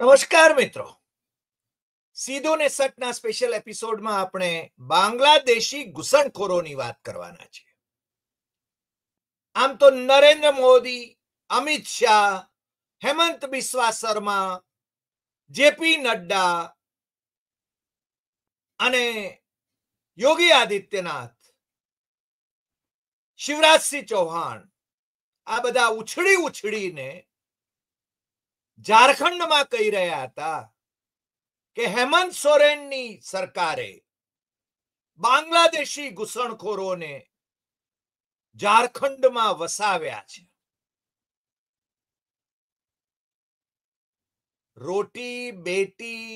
નમસ્કાર મિત્રો સીધો ને સટના સ્પેશિયલ એપિસોડમાં આપણે બાંગ્લાદેશી ઘૂસણખોરોની વાત કરવાના છે આમ તો નરેન્દ્ર મોદી અમિત શાહ હેમંત બિસ્વા શર્મા જેપી નડ્ડા અને યોગી આદિત્યનાથ શિવરાજસિંહ ચૌહાણ આ બધા ઉછળી ઉછળીને ઝારખંડમાં કહી રહ્યા હતા કે હેમંત સોરેનની સરકારે બાંગ્લાદેશી ઘૂસણખોરોને ઝારખંડમાં વસાવ્યા છે રોટી બેટી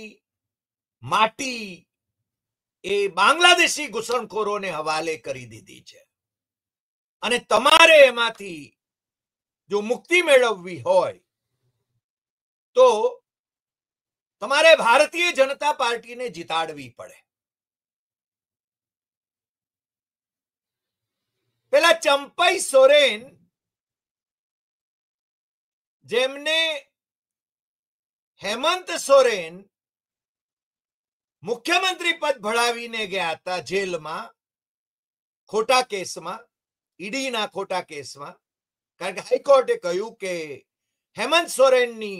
માટી એ બાંગ્લાદેશી ઘુસણખોરોને હવાલે કરી દીધી છે અને તમારે એમાંથી જો મુક્તિ મેળવવી હોય तो तुम्हारे भारतीय जनता पार्टी ने जिताड़वी पड़े पहला चंपई सोरेन जेमने हेमंत सोरेन मुख्यमंत्री पद भड़ावी ने गया था जेल में खोटा केस में ईडी ना खोटा केस में कारण हाईकोर्टे कहू के हेमंत सोरेन नी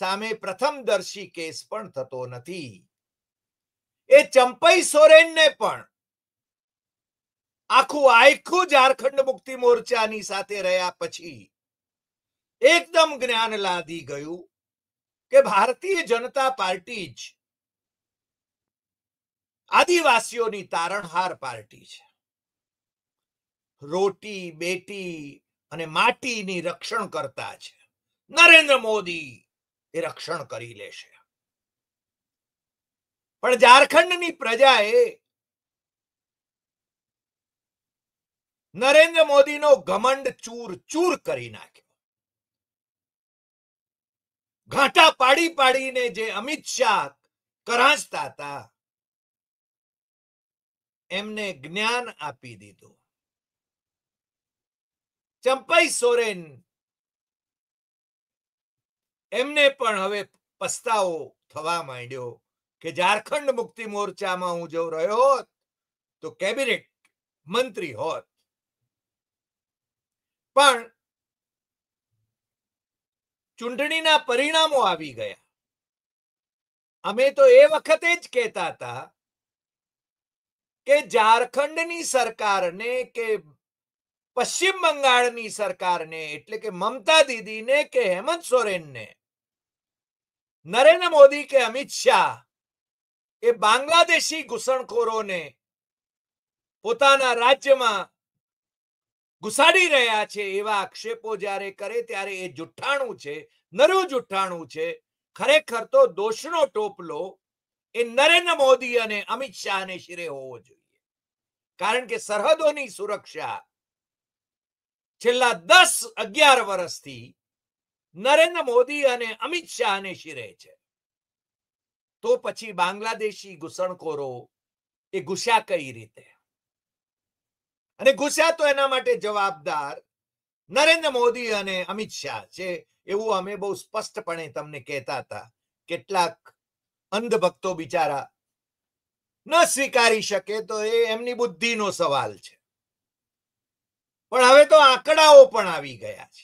સામે પ્રથમ કેસ પણ થતો નથી એ ચંપઈ સોરેનને પણ આખું આખું ઝારખંડ મુક્તિ મોરચાની સાથે રહ્યા પછી એકદમ જ્ઞાન લાદી ગયું કે ભારતીય જનતા પાર્ટી જ આદિવાસીઓની તારણહાર પાર્ટી છે રોટી બેટી અને માટીની રક્ષણ કરતા છે નરેન્દ્ર મોદી એ રક્ષણ કરી લેશે પણ ઝારખંડની પ્રજાએ નરેન્દ્ર મોદીનો ઘમંડ ચૂર ચૂર કરી નાખ્યો ઘાટા પાડી પાડીને જે અમિત શાહ કરાંચતા હતા એમને જ્ઞાન આપી દીધું ચંપાઈ સોરેન એમને પણ હવે પસ્તાવો થવા માંડ્યો કે ઝારખંડ મુક્તિ મોરચામાં હું જો રહ્યો હોત તો કેબિનેટ મંત્રી હોત પણ ચૂંટણીના પરિણામો આવી ગયા અમે તો એ વખતે જ કહેતા હતા કે ઝારખંડની સરકારને કે પશ્ચિમ બંગાળની સરકારને એટલે કે મમતા દીદીને કે હેમંત સોરેનને नरेंद्र मोदी के अमित શાહ એ બાંગ્લાદેશી ઘૂસણખોરોને પોતાના રાજ્યમાં ઘુસાડી રહ્યા છે એવા આક્ષેપો જ્યારે કરે ત્યારે એ જુઠ્ઠાણું છે નરું જુઠ્ઠાણું છે ખરેખર તો દોષનો ટોપલો એ નરેન્દ્ર મોદી અને અમિત શાહને શિરે હોવો જોઈએ કારણ કે સરહદોની સુરક્ષા છેલ્લા દસ અગિયાર વર્ષથી નરેન્દ્ર મોદી અને અમિત શાહને શિરે છે તો પછી બાંગ્લાદેશી ઘૂસણખોરો એ ઘુસ્યા કઈ રીતે અને ઘુસ્યા તો એના માટે જવાબદાર નરેન્દ્ર મોદી અને અમિત શાહ છે એવું અમે બહુ સ્પષ્ટપણે તમને કહેતા હતા કેટલાક અંધભક્તો બિચારા ન સ્વીકારી શકે તો એ એમની બુદ્ધિનો સવાલ છે પણ હવે તો આંકડાઓ પણ આવી ગયા છે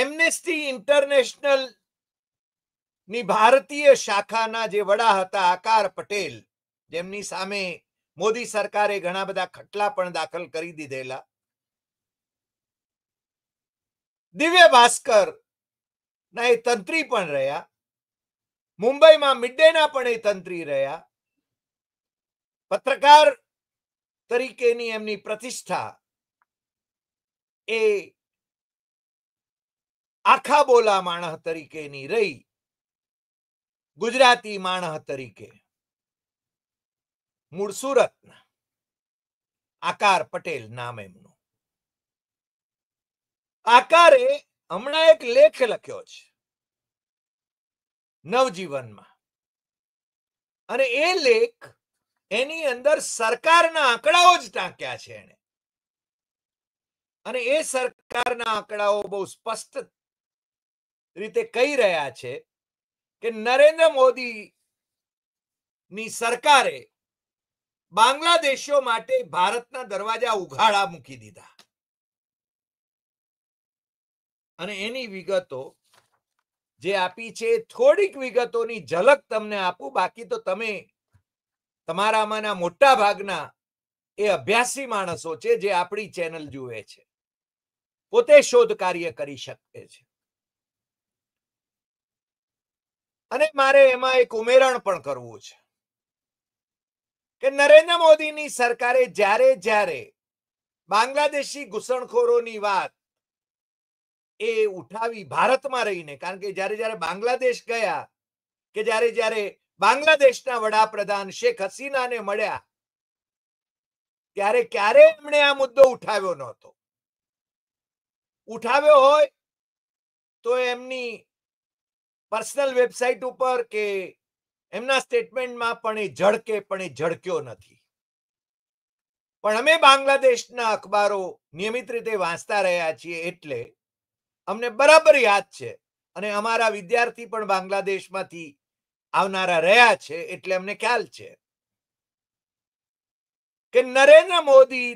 એમનેસ્ટી ઇન્ટરનેશનલ ની ભારતીય શાખાના જે વડા હતા આકાર પટેલ જેમની સામે મોદી સરકારે ઘણા બધા ખટલા પણ દાખલ કરી દીધેલા દિવ્ય ભાસ્કર ના એ તંત્રી પણ રહ્યા મુંબઈમાં મિડડેના પણ એ તંત્રી રહ્યા પત્રકાર તરીકેની એમની પ્રતિષ્ઠા એ આખા બોલા માણસ તરીકેની રહી ગુજરાતી માણસ તરીકે મૂળ સુરતના આકાર પટેલ નામ એમનું આકારે હમણાં એક લેખ લખ્યો છે નવજીવનમાં અને એ લેખ એની અંદર સરકારના આંકડાઓ જ ટાંક્યા છે એને અને એ સરકારના આંકડાઓ બહુ સ્પષ્ટ રીતે કહી રહ્યા છે કે નરેન્દ્ર મોદી ની સરકારે બાંગ્લાદેશીઓ માટે ભારતના દરવાજા ઉઘાડા મૂકી દીધા અને એની વિગતો જે આપી છે થોડીક વિગતોની ઝલક તમને આપું બાકી તો તમે તમારામાંના મોટા ભાગના એ અભ્યાસી માણસો છે જે આપણી ચેનલ જુએ છે પોતે શોધ કાર્ય કરી શકે છે અને મારે એમાં એક ઉમેરણ પણ કરવું છે કે નરેન્દ્ર મોદીની સરકારે જ્યારે જ્યારે બાંગ્લાદેશી ઘૂસણખોરોની વાત એ ઉઠાવી ભારતમાં રહીને કારણ કે જ્યારે જ્યારે બાંગ્લાદેશ ગયા કે જ્યારે જ્યારે બાંગ્લાદેશના વડાપ્રધાન શેખ હસીનાને મળ્યા ત્યારે ક્યારે એમણે આ મુદ્દો ઉઠાવ્યો નહોતો ઉઠાવ્યો હોય તો એમની પર્સનલ વેબસાઇટ ઉપર કે એમના સ્ટેટમેન્ટમાં પણ એ ઝડકે પણ એ ઝડક્યો નથી પણ અમે બાંગ્લાદેશના અખબારો નિયમિત રીતે વાંચતા રહ્યા છીએ એટલે અમને બરાબર યાદ છે અને અમારા વિદ્યાર્થી પણ બાંગ્લાદેશમાંથી આવનારા રહ્યા છે એટલે અમને ખ્યાલ છે કે નરેન્દ્ર મોદી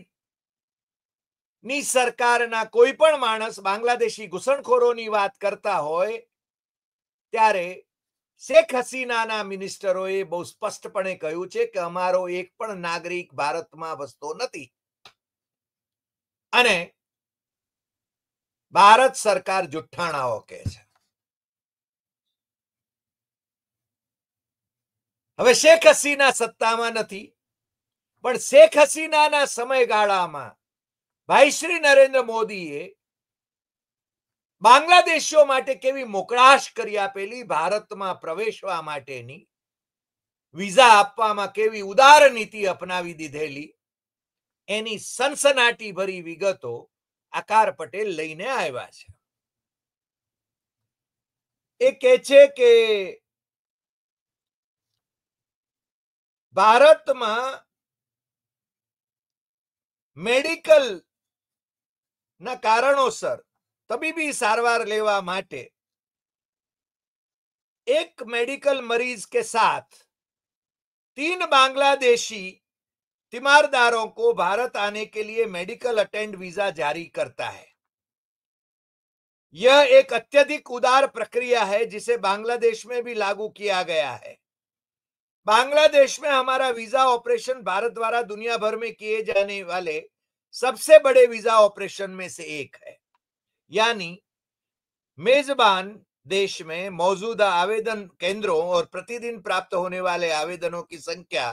ની સરકારના કોઈ પણ માણસ બાંગ્લાદેશી ઘૂસણખોરોની વાત કરતા હોય ત્યારે શેખ હસીનાના મિનિસ્ટરોએ બહુ સ્પષ્ટપણે કહ્યું છે કે અમારો એક પણ નાગરિક ભારતમાં વસતો નથી અને ભારત સરકાર જુઠ્ઠાણાઓ કે છે હવે શેખ હસીના સત્તામાં નથી પણ શેખ હસીનાના સમયગાળામાં ભાઈ શ્રી નરેન્દ્ર મોદીએ બાંગ્લાદેશીઓ માટે કેવી મોકળાશ કરી આપેલી ભારતમાં પ્રવેશવા માટેની વિઝા આપવામાં કેવી ઉદાર નીતિ અપનાવી દીધેલી એની સનસનાટી ભરી વિગતો આકાર પટેલ લઈને આવ્યા છે એ કહે છે કે ભારતમાં મેડિકલ ના કારણોસર तबीबी सारवार लेवा माटे एक मेडिकल मरीज के साथ तीन बांग्लादेशी तिमारदारों को भारत आने के लिए मेडिकल अटेंड वीजा जारी करता है यह एक अत्यधिक उदार प्रक्रिया है जिसे बांग्लादेश में भी लागू किया गया है बांग्लादेश में हमारा वीजा ऑपरेशन भारत द्वारा दुनिया भर में किए जाने वाले सबसे बड़े वीजा ऑपरेशन में से एक है यानी मेजबान देश में मौजूदा आवेदन केंद्रों और प्रतिदिन प्राप्त होने वाले आवेदनों की संख्या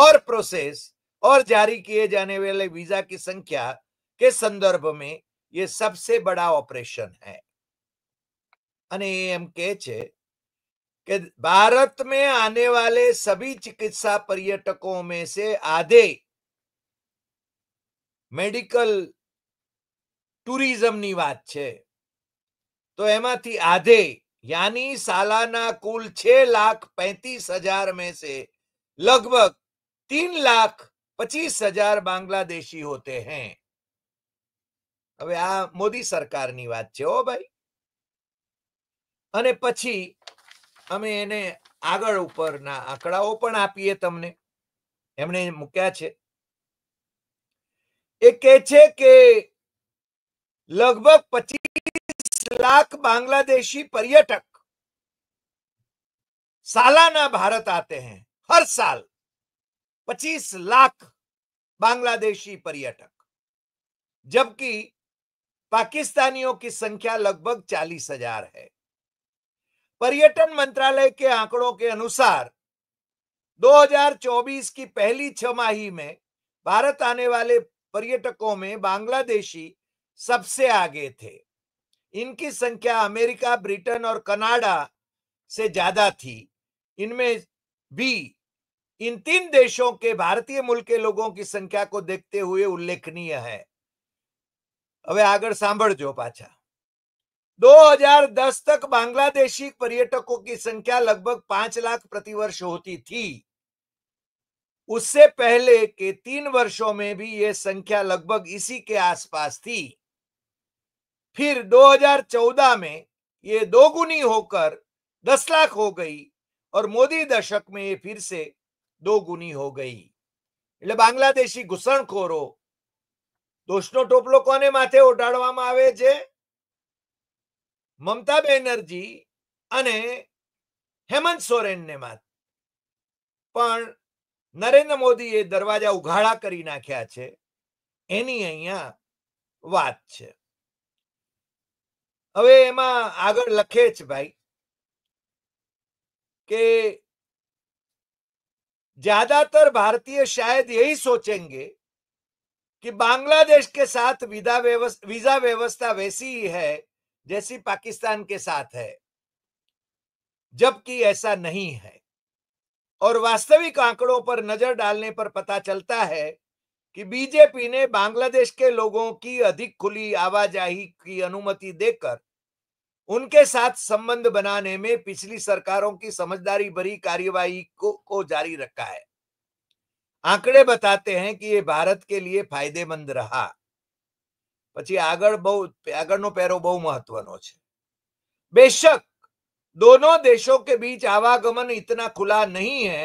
और प्रोसेस और जारी किए जाने वाले वीजा की संख्या के संदर्भ में ये सबसे बड़ा ऑपरेशन है અને એમ કે છે કે ભારત મેં આને વાલે સભી ચિકિત્સા પર્યટકો ટુરિઝમની વાત છે તો એમાંથી આધે યાની સાલાના કુલ છે લાખ पैंतीस હજાર में से लगभग तीन પચીસ હજાર બાંગ્લાદેશી હોતે હૈ હવે આ મોદી સરકારની વાત છે ઓ ભાઈ અને પછી અમે એને આગળ ઉપરના આંકડાઓ પણ આપીએ તમને એમણે મૂક્યા છે એ કે છે કે लगभग 25 लाख बांग्लादेशी पर्यटक सालाना भारत आते हैं हर साल 25 लाख बांग्लादेशी पर्यटक जबकि पाकिस्तानियों की संख्या लगभग चालीस हजार है पर्यटन मंत्रालय के आंकड़ों के अनुसार 2024 की पहली छमाही में भारत आने वाले पर्यटकों में बांग्लादेशी सबसे आगे थे इनकी संख्या अमेरिका ब्रिटेन और कनाडा से ज्यादा थी इनमें भी इन तीन देशों के भारतीय मूल के लोगों की संख्या को देखते हुए उल्लेखनीय है હવે આગળ जो पाचा 2010 तक बांग्लादेशी पर्यटकों की संख्या लगभग पांच लाख प्रतिवर्ष होती थी उससे पहले के तीन वर्षों में भी यह संख्या लगभग इसी के आसपास थी फिर 2014 में ये दोगुनी होकर 10 लाख हो गई और मोदी दशक में ये फिर से दोगुनी हो गई એટલે બાંગ્લાદેશી ઘૂસણખોરો દોષનો ટોપલો કોને માથે ઓઢાડવામાં આવે છે મમતા બેનર્જી અને હેમંત સોરેનને માથે પણ નરેન્દ્ર મોદીએ દરવાજા ઉઘાડા કરી નાખ્યા છે એની અહીંયા વાત છે હવે એમાં આગળ લખે છે ભાઈ કે ज्यादातर भारतीय शायद यही सोचेंगे कि बांग्लादेश के साथ वीजा वीजा व्यवस्था वैसी ही है जैसी पाकिस्तान के साथ है जबकि ऐसा नहीं है और वास्तविक आंकड़ों पर नजर डालने पर पता चलता है कि बीजेपी ने बांग्लादेश के लोगों की अधिक खुली आवाजाही की अनुमति देकर उनके साथ संबंध बनाने में पिछली सरकारों की समझदारी भरी कार्यवाही को, को जारी रखा है आंकड़े बताते हैं कि ये भारत के लिए फायदेमंद रहा पची आगर बहुत આગળનો પેરો બહુ મહત્વનો છે बेशक दोनों देशों के बीच आवागमन इतना खुला नहीं है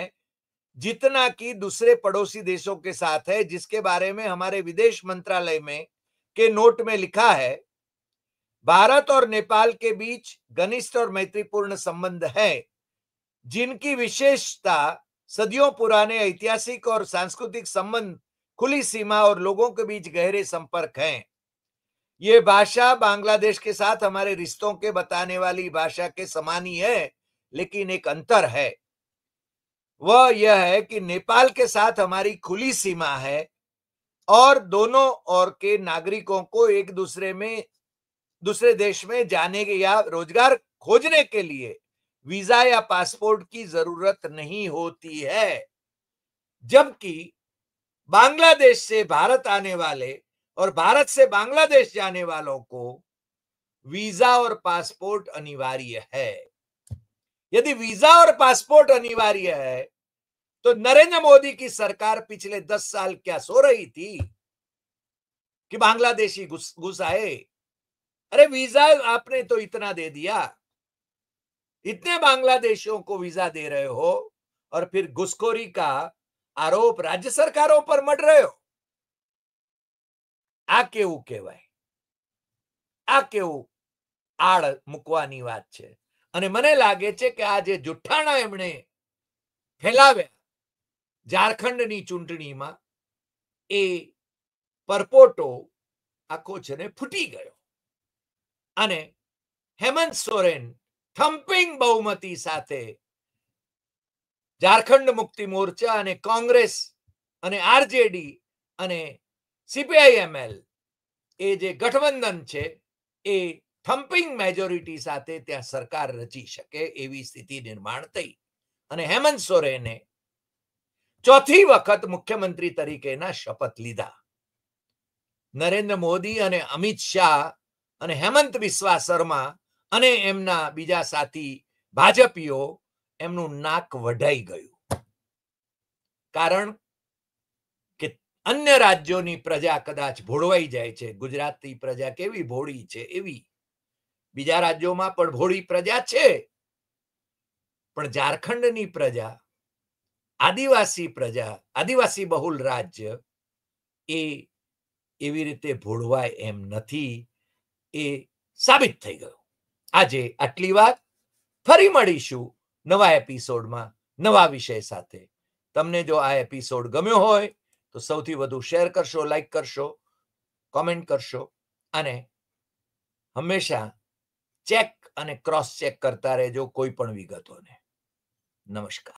जितना कि दूसरे पड़ोसी देशों के साथ है जिसके बारे में हमारे विदेश मंत्रालय में के नोट में लिखा है भारत और नेपाल के बीच घनिष्ठ और मैत्रीपूर्ण संबंध है जिनकी विशेषता सदियों पुराने ऐतिहासिक और सांस्कृतिक संबंध खुली सीमा और लोगों के बीच गहरे संपर्क हैं ये भाषा बांग्लादेश के साथ हमारे रिश्तों के बताने वाली भाषा के समान ही है लेकिन एक अंतर है वह यह है कि नेपाल के साथ हमारी खुली सीमा है और दोनों और के नागरिकों को एक दूसरे में दूसरे देश में जाने के या रोजगार खोजने के लिए वीजा या पासपोर्ट की जरूरत नहीं होती है जबकि बांग्लादेश से भारत आने वाले और भारत से बांग्लादेश जाने वालों को वीजा और पासपोर्ट अनिवार्य है यदि वीजा और पासपोर्ट अनिवार्य है तो नरेंद्र मोदी की सरकार पिछले दस साल क्या सो रही थी कि बांग्लादेशी घुस आए अरे वीजा आपने तो इतना दे दिया इतने बांग्लादेशियों को वीजा दे रहे हो और फिर घुसखोरी का आरोप राज्य सरकारों पर मट रहे हो आ કેવું कहवा આ કેવું आड़ मुकवा बात है અને મને લાગે છે કે આ જે જુઠ્ઠાણા એમણે ફેલાવ્યા ઝારખંડની ચૂંટણીમાં એ પરપોટો આખો છે ને ફૂટી ગયો અને હેમંત સોરેન થમ્પિંગ બહુમતી સાથે ઝારખંડ મુક્તિ મોરચા અને કોંગ્રેસ અને આરજેડી અને સીપીઆઈએમએલ એ જે ગઠબંધન છે એ થમ્પિંગ મેજોરિટી સાથે ત્યાં સરકાર રચી શકે એવી સ્થિતિ નિર્માણ થઈ અને હેમંત સોરેને ચોથી વખત મુખ્યમંત્રી તરીકેના શપથ લીધા નરેન્દ્ર મોદી અને અમિત શાહ અને હેમંત બિસ્વા શર્મા અને એમના બીજા સાથી ભાજપીઓ એમનું નાક વઢાઈ ગયું કારણ કે અન્ય રાજ્યોની પ્રજા કદાચ ભોળવાઈ જાય છે ગુજરાતની પ્રજા કેવી ભોળી છે એવી બીજા રાજ્યોમાં પણ ભોળી પ્રજા છે પણ ઝારખંડની પ્રજા આદિવાસી પ્રજા આદિવાસી બહુલ રાજ્ય એ એવી રીતે ભોળવાય એમ નથી એ સાબિત થઈ ગયું આજે આટલી વાત ફરી મળીશું નવા એપિસોડમાં નવા વિષય સાથે તમને જો આ એપિસોડ ગમ્યો હોય તો સૌથી વધુ શેર કરશો લાઈક કરશો કોમેન્ટ કરશો અને હંમેશા ચેક અને ક્રોસ ચેક કરતા રહેજો કોઈ પણ વિગતોને નમસ્કાર